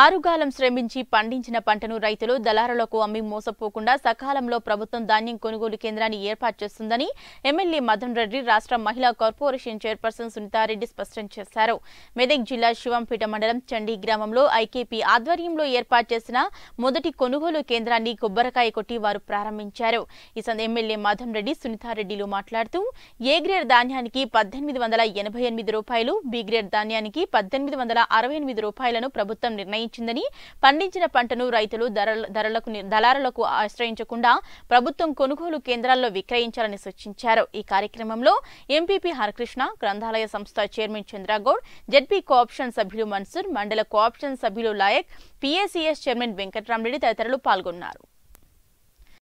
ఆరుగాలం శ్రమించి పండించిన పంటను రైతులు దళారులకు అమ్మి మోసపోకుండా సకాలంలో ప్రభుత్వం ధాన్యం కొనుగోలు కేంద్రాన్ని ఏర్పాటు చేస్తుందని ఎమ్మెల్యే మదన్ రెడ్డి రాష్ట్ర మహిళా కార్పొరేషన్ చైర్పర్సన్ సునీతారెడ్డి స్పష్టం చేశారు మెదక్ జిల్లా శివంపేట మండలం చండీ గ్రామంలో ఐకేపీ ఆధ్వర్యంలో ఏర్పాటు చేసిన మొదటి కొనుగోలు కేంద్రాన్ని కొబ్బరికాయ కొట్టి వారు ప్రారంభించారు ఈ సందర్భంగా ఎమ్మెల్యే మదన్ రెడ్డి సునీతారెడ్డిలో మాట్లాడుతూ ఏ గ్రేడ్ ధాన్యానికి పద్దెనిమిది వందల ఎనభై ఎనిమిది రూపాయలు బి గ్రేడ్ ధాన్యానికి పద్దెనిమిది వందల అరవై ఎనిమిది రూపాయలను ప్రభుత్వం నిర్ణయించారు నిర్ణయించిందని పండించిన పంటను రైతులు ధరలకు దళారులకు ఆశ్రయించకుండా ప్రభుత్వం కొనుగోలు కేంద్రాల్లో విక్రయించాలని సూచించారు ఈ కార్యక్రమంలో ఎంపీపీ హరకృష్ణ గ్రంథాలయ సంస్థ చైర్మన్ చంద్రగౌడ్ జెడ్పీ కోఆప్షన్ సభ్యులు మన్సూర్ మండల కోఆప్షన్ సభ్యులు లాయక్ పీఏసీఎస్ చైర్మన్ వెంకట్రామరెడ్డి తదితరులు పాల్గొన్నారు